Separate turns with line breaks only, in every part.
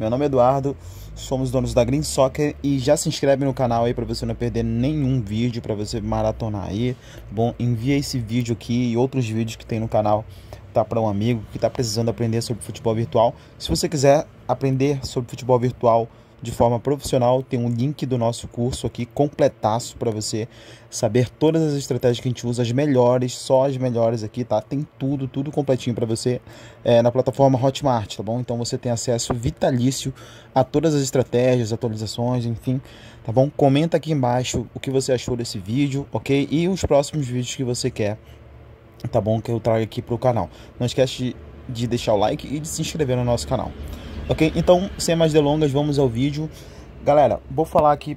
Meu nome é Eduardo, somos donos da Green Soccer e já se inscreve no canal aí para você não perder nenhum vídeo, para você maratonar aí. Bom, envia esse vídeo aqui e outros vídeos que tem no canal tá para um amigo que está precisando aprender sobre futebol virtual. Se você quiser aprender sobre futebol virtual de forma profissional. Tem um link do nosso curso aqui completaço para você saber todas as estratégias que a gente usa, as melhores, só as melhores aqui, tá? Tem tudo, tudo completinho para você é, na plataforma Hotmart, tá bom? Então você tem acesso vitalício a todas as estratégias, atualizações, enfim, tá bom? Comenta aqui embaixo o que você achou desse vídeo, ok? E os próximos vídeos que você quer, tá bom? Que eu trago aqui pro canal. Não esquece de de deixar o like e de se inscrever no nosso canal. Ok? Então, sem mais delongas, vamos ao vídeo. Galera, vou falar aqui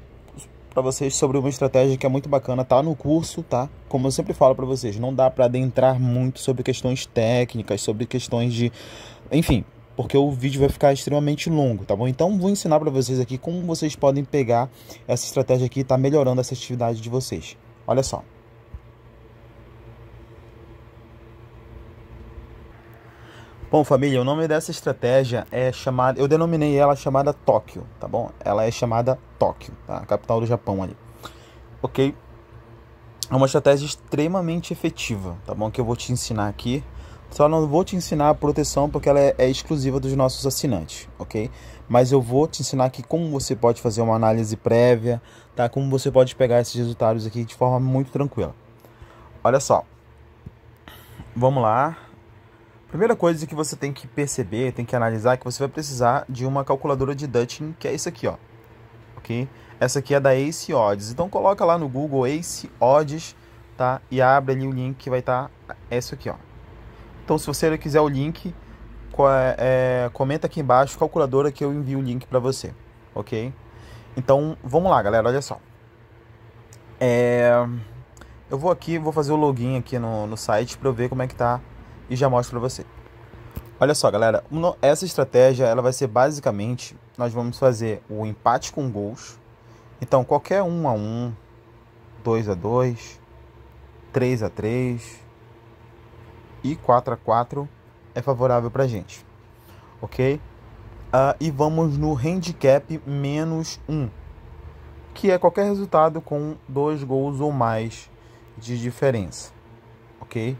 para vocês sobre uma estratégia que é muito bacana, tá no curso, tá? Como eu sempre falo para vocês, não dá para adentrar muito sobre questões técnicas, sobre questões de, enfim, porque o vídeo vai ficar extremamente longo, tá bom? Então vou ensinar para vocês aqui como vocês podem pegar essa estratégia aqui e tá melhorando essa atividade de vocês. Olha só. Bom, família, o nome dessa estratégia é chamada, eu denominei ela chamada Tóquio, tá bom? Ela é chamada Tóquio, tá? A capital do Japão ali. OK? É uma estratégia extremamente efetiva, tá bom? Que eu vou te ensinar aqui. Só não vou te ensinar a proteção porque ela é, é exclusiva dos nossos assinantes, ok? Mas eu vou te ensinar aqui como você pode fazer uma análise prévia, tá? Como você pode pegar esses resultados aqui de forma muito tranquila. Olha só. Vamos lá. Primeira coisa que você tem que perceber, tem que analisar, é que você vai precisar de uma calculadora de Dutching, que é isso aqui, ó. Ok? Essa aqui é da Ace Odds. Então coloca lá no Google Ace Odds, tá? E abre ali o link que vai estar tá essa aqui, ó. Então se você quiser o link, é, é, comenta aqui embaixo, calculadora, que eu envio o link para você, ok? Então vamos lá, galera, olha só. É... Eu vou aqui, vou fazer o login aqui no, no site para ver como é que tá e já mostro para você. Olha só, galera, essa estratégia ela vai ser basicamente nós vamos fazer o empate com gols. Então, qualquer 1 a 1, 2 a 2, 3 a 3 e 4 a 4 é favorável para gente, ok? Uh, e vamos no handicap menos 1, que é qualquer resultado com dois gols ou mais de diferença, ok?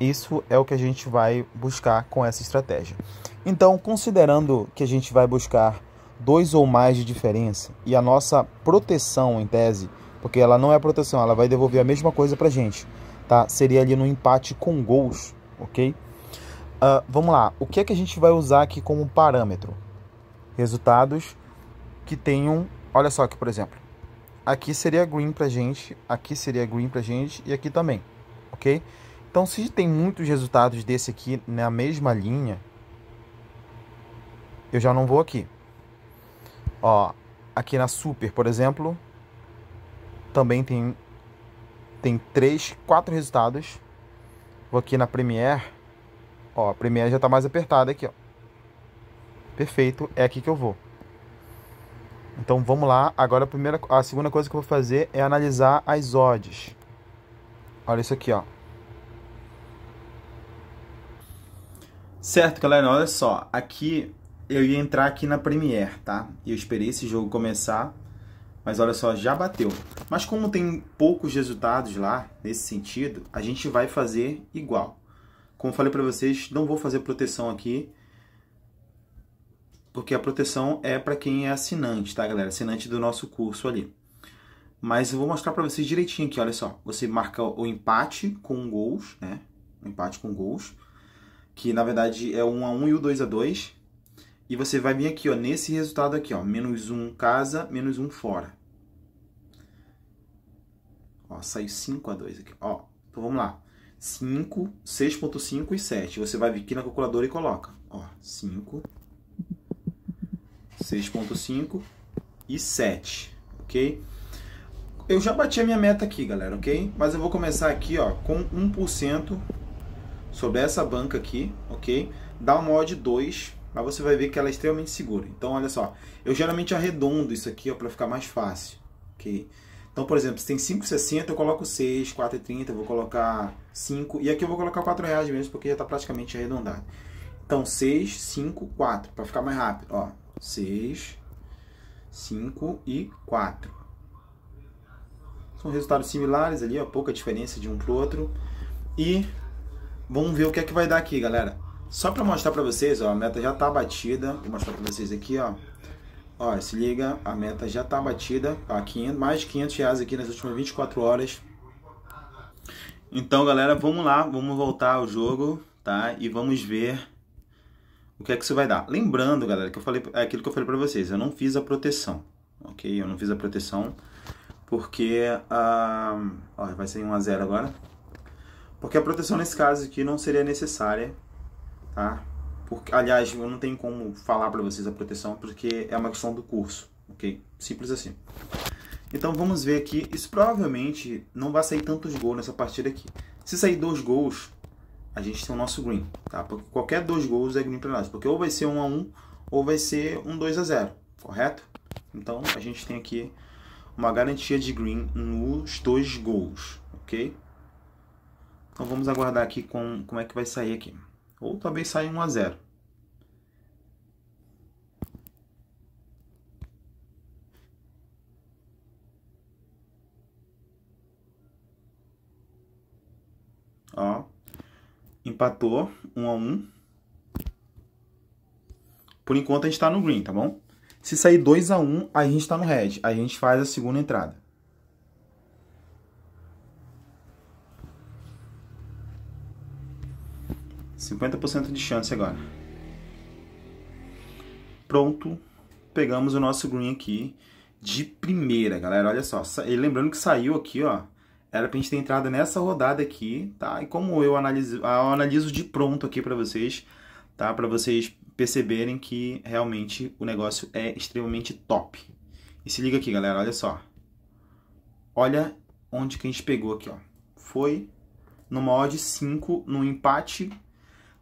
Isso é o que a gente vai buscar com essa estratégia. Então, considerando que a gente vai buscar dois ou mais de diferença e a nossa proteção em tese, porque ela não é proteção, ela vai devolver a mesma coisa para gente, tá? Seria ali no empate com gols, ok? Uh, vamos lá, o que é que a gente vai usar aqui como parâmetro? Resultados que tenham, olha só aqui por exemplo, aqui seria green para gente, aqui seria green para gente e aqui também, ok? Então, se tem muitos resultados desse aqui na mesma linha, eu já não vou aqui. Ó, aqui na Super, por exemplo, também tem tem três, quatro resultados. Vou aqui na Premiere. Ó, a Premiere já está mais apertada aqui, ó. Perfeito, é aqui que eu vou. Então vamos lá. Agora a primeira, a segunda coisa que eu vou fazer é analisar as odds. Olha isso aqui, ó. Certo, galera, olha só, aqui eu ia entrar aqui na Premiere, tá? Eu esperei esse jogo começar, mas olha só, já bateu. Mas como tem poucos resultados lá, nesse sentido, a gente vai fazer igual. Como falei para vocês, não vou fazer proteção aqui, porque a proteção é para quem é assinante, tá, galera? Assinante do nosso curso ali. Mas eu vou mostrar para vocês direitinho aqui, olha só. Você marca o empate com gols, né? O empate com gols que na verdade é 1 a 1 e o 2 a 2. E você vai vir aqui, ó, nesse resultado aqui, ó, menos 1 casa, menos 1 fora. Ó, saiu 5 a 2 aqui, ó. Então vamos lá. 5, 6.5 e 7. Você vai vir aqui na calculadora e coloca, ó, 5 6.5 e 7, OK? Eu já bati a minha meta aqui, galera, OK? Mas eu vou começar aqui, ó, com 1% sobre essa banca aqui, ok? Dá uma odd 2, mas você vai ver que ela é extremamente segura. Então, olha só, eu geralmente arredondo isso aqui para ficar mais fácil, ok? Então, por exemplo, se tem 5,60, eu coloco 6, 4,30, vou colocar 5, e aqui eu vou colocar 4 reais mesmo, porque já está praticamente arredondado. Então, 6, 5, 4, para ficar mais rápido, ó, 6, 5 e 4. São resultados similares ali, ó, pouca diferença de um para o outro. E Vamos ver o que é que vai dar aqui, galera. Só para mostrar para vocês, ó, a meta já tá batida. Vou mostrar para vocês aqui, ó. Ó, se liga, a meta já tá batida, Ó, tá? 500, mais de 500 reais aqui nas últimas 24 horas. Então, galera, vamos lá, vamos voltar ao jogo, tá? E vamos ver o que é que isso vai dar. Lembrando, galera, que eu falei, é aquilo que eu falei para vocês, eu não fiz a proteção, ok? Eu não fiz a proteção porque, ah, ó, vai ser 1 a 0 agora. Porque a proteção nesse caso aqui não seria necessária, tá? Porque, aliás, eu não tenho como falar para vocês a proteção, porque é uma questão do curso, ok? Simples assim. Então vamos ver aqui, isso provavelmente não vai sair tantos gols nessa partida aqui. Se sair dois gols, a gente tem o nosso green, tá? Porque qualquer dois gols é green para nós, porque ou vai ser 1 um a 1 um, ou vai ser um 2 a 0, correto? Então a gente tem aqui uma garantia de green nos dois gols, ok? Então vamos aguardar aqui com, como é que vai sair aqui. Ou talvez saia 1 a 0. Ó, empatou 1 a 1. Por enquanto a gente está no green, tá bom? Se sair 2 a 1, a gente está no red. a gente faz a segunda entrada. 50% de chance agora. Pronto. Pegamos o nosso green aqui de primeira, galera. Olha só. E lembrando que saiu aqui, ó. Era pra gente ter entrado nessa rodada aqui, tá? E como eu analiso, eu analiso de pronto aqui pra vocês, tá? Pra vocês perceberem que realmente o negócio é extremamente top. E se liga aqui, galera. Olha só. Olha onde que a gente pegou aqui, ó. Foi numa odd 5, no empate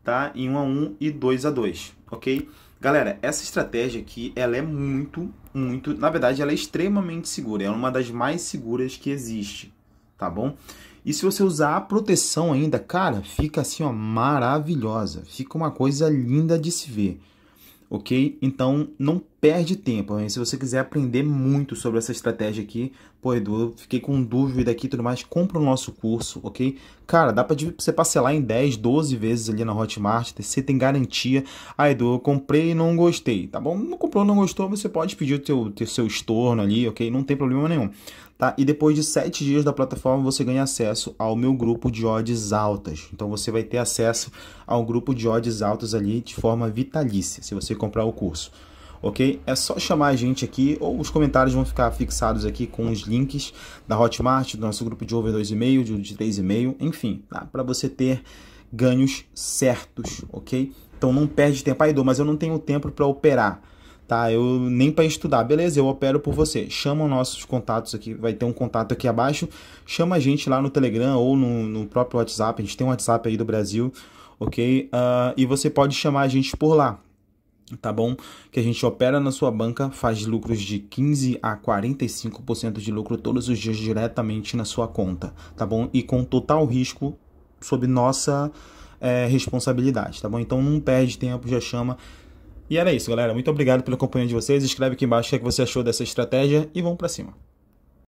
tá? Em 1 a 1 e 2 a 2, ok? Galera, essa estratégia aqui, ela é muito, muito, na verdade, ela é extremamente segura. é uma das mais seguras que existe, tá bom? E se você usar a proteção ainda, cara, fica assim, ó, maravilhosa. Fica uma coisa linda de se ver, ok? Então, não perde tempo. Né? se você quiser aprender muito sobre essa estratégia aqui, pô, Edu, eu fiquei com dúvida aqui e tudo mais, compra o nosso curso, ok? Cara, dá pra você parcelar em 10, 12 vezes ali na Hotmart, tá? você tem garantia. Ah, Edu, eu comprei e não gostei, tá bom? Não comprou, não gostou, você pode pedir o teu, teu seu estorno ali, ok? Não tem problema nenhum. Tá? E depois de 7 dias da plataforma, você ganha acesso ao meu grupo de odds altas. Então você vai ter acesso ao grupo de odds altas ali de forma vitalícia, se você comprar o curso ok? É só chamar a gente aqui, ou os comentários vão ficar fixados aqui com os links da Hotmart, do nosso grupo de over 2,5, de, e 3,5, enfim, tá? para você ter ganhos certos, ok? Então não perde tempo. Aí, do mas eu não tenho tempo para operar, tá? Eu nem para estudar. Beleza, eu opero por você. Chama nossos contatos aqui, vai ter um contato aqui abaixo. Chama a gente lá no Telegram ou no, no próprio WhatsApp. A gente tem um WhatsApp aí do Brasil, ok? Uh, e você pode chamar a gente por lá, tá bom? Que a gente opera na sua banca, faz lucros de 15 a 45% de lucro todos os dias diretamente na sua conta, tá bom? E com total risco sob nossa é, responsabilidade, tá bom? Então não perde tempo, já chama. E era isso, galera. Muito obrigado pela companhia de vocês. Escreve aqui embaixo o que é você achou dessa estratégia e vamos para cima.